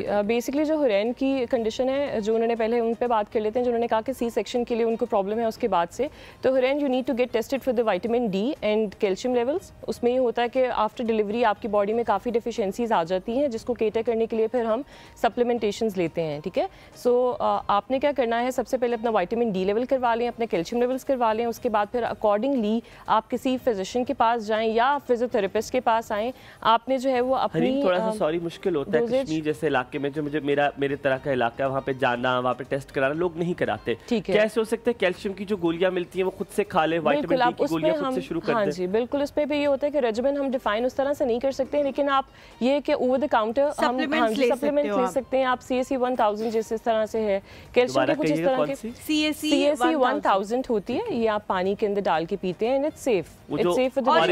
Basically जो हुरैन की condition है जो उन्होंने पहले उन पर बात कर लेते हैं जो उन्होंने कहा कि सी सेक्शन के लिए उनको प्रॉब्लम है उसके बाद से तो हुरैन you need to get tested for the vitamin D and calcium levels उसमें ये होता है कि आफ्टर डिलीवरी आपकी बॉडी में काफ़ी डिफिशेंसीज आ जाती हैं जिसको केटर करने के लिए फिर हम सप्लीमेंटेशन लेते हैं ठीक है सो so, आपने क्या करना है सबसे पहले अपना वाइटामिन डी लेवल करवा लें अपने कैल्शियम लेवल्स करवा लें उसके बाद फिर अकॉर्डिंगली आप किसी फिजिशियन के पास जाएँ या फिजियोथेरेपिस्ट के पास आएँ आपने जो है वो अपनी थोड़ा सा सॉरी मुश्किल होता है जैसे इलाके में जो मुझे मेरा मेरे तरह का इलाका है वहाँ पे जाना वहाँ पे टेस्ट कराना लोग नहीं कराते कैसे हो सकते हैं कैल्शियम की जो गोलियाँ मिलती है वो खुद से खा ले वाइटामिन शुरू कर हाँ जी बिल्कुल उस पर भी ये होता है कि रेजिमेंट हम डिफाइन उस तरह से नहीं कर सकते लेकिन आप ये कि ओवर द काउंटर सप्लीमेंट ले सकते हैं आप सी एस जिस इस तरह से है कैल्शियम होती है ये आप पानी के अंदर डाल के पीते हैं and it's safe it's safe for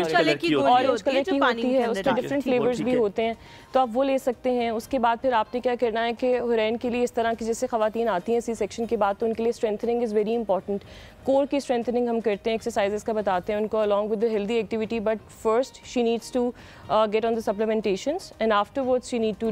different flavours भी होते हैं तो आप वो ले सकते हैं उसके बाद फिर आप आपने क्या करना है कि हुरैन के लिए इस तरह की जैसे खातन आती हैं सी सेक्शन की बात तो उनके लिए strengthening is very important core की स्ट्रेंथनिंग हम करते हैं एक्सरसाइजेस का बताते हैं उनको along with healthy activity but first she needs to get on the supplementation and she need to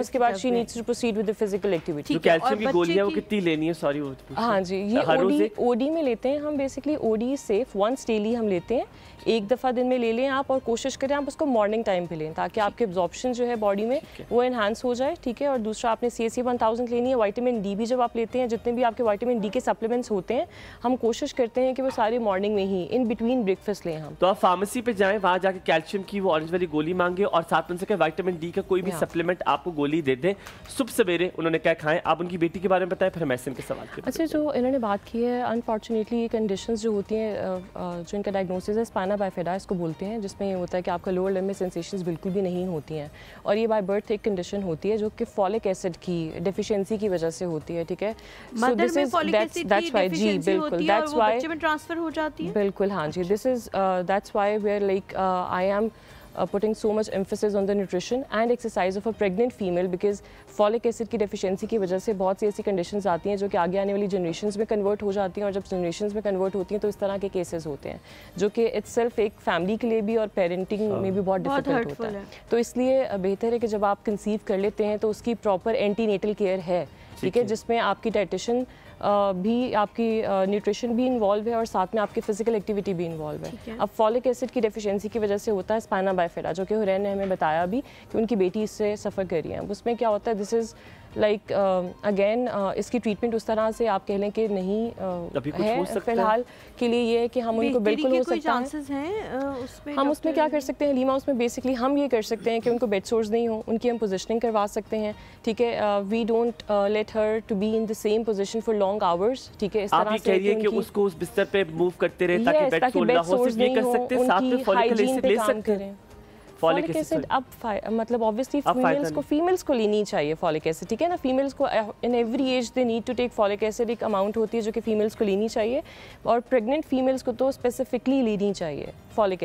उसके बाद she needs to proceed with physical activity कितनी लेनी है सॉरी तो हाँ जी ये ओडी में लेते हैं हम basically OD safe once daily हम लेते हैं एक दफ़ा दिन में ले लें आप और कोशिश करें आप उसको मॉर्निंग टाइम पे लें ताकि आपके एब्जॉर्प्शन जो है बॉडी में okay. वो एनहांस हो जाए ठीक है और दूसरा आपने सी एस वन थाउजेंड लेनी है वाइटामिन डी भी जब आप लेते हैं जितने भी आपके वाइटामिन डी के सप्लीमेंट्स होते हैं हम कोशिश करते हैं कि वो सारे मॉर्निंग में ही इन बिटवीन ब्रेकफास्ट लें हम तो आप फार्मेसी पर जाएँ वहाँ जाकर कैल्शियम की वो ऑरेंज वाली गोली मांगे और साथ में सके वाइटामिन डी का कोई भी सप्लीमेंट आपको गोली दे दें सुबह सवेरे उन्होंने क्या खाएं आप उनकी बेटी के बारे में बताएं फिर मैसेन के सवाल अच्छा जो इन्होंने बात की है अनफॉर्चुनेटली ये कंडीशन जो होती हैं जो इनका डायग्नोसिस है स्पाना बाइफेडा इसको बोलते हैं जिसमें ये होता है कि आपका लोअर लिम में सेंसेशन बिल्कुल भी नहीं होती होती हैं और ये बाई बर्थ एक कंडीशन होती है जो कि फॉलिक एसिड की डिफिशियंसी की वजह से होती है ठीक है बिल्कुल बच्चे में ट्रांसफर हो जाती है बिल्कुल हाँ जी this is that's we were like I am uh, putting so much emphasis on the nutrition and exercise of a pregnant female because folic acid ki deficiency ki wajah se bahut si aisi conditions aati hain jo ki aage aane wali generations mein convert ho jati hain aur jab generations mein convert hoti hain to is tarah ke cases hote hain jo ki itself ek family ke liye bhi aur parenting mein bhi bahut difficult hota hai to isliye behtar hai ki jab aap conceive kar lete hain to uski proper antenatal care hai ठीक है जिसमें आपकी dietitian भी आपकी nutrition भी involve है और साथ में आपकी फिजिकल एक्टिविटी भी इन्वॉल्व है अब फॉलिक एसिड की डेफिशिएंसी की वजह से होता है स्पाइना बाइफेरा जो कि हुरैन ने हमें बताया भी कि उनकी बेटी इससे सफ़र करी है उसमें क्या होता है this is like again um, uh, इसकी ट्रीटमेंट उस तरह से आप कह लें कि नहीं uh, है फिलहाल के लिए ये है कि हम उनको बिल्कुल हो सकता है uh, उसमें हम उसमें क्या कर सकते हैं लीमा उसमें बेसिकली हम ये कर सकते हैं कि उनको बेड सोर्स नहीं हो उनकी हम पोजिशनिंग करवा सकते हैं ठीक है we don't let her to be in the same position for long hours ठीक है इस तरह से कि उसको उस बिस्तर पे मूव करते रहे ताकि बेड सोर्स सकते साथ में ले सकते हैं फॉलिक एसिड अब मतलब ऑब्वियसली फीमेल्स तो को फीमेल्स को लेनी चाहिए फॉलिक एसिड ठीक है ना फीमेल्स को in every age they need to take folic acid एक अमाउंट होती है जो कि फीमेल्स को लेनी चाहिए और प्रेग्नेंट फीमेल्स को तो स्पेसिफिकली लेनी चाहिए फॉलिक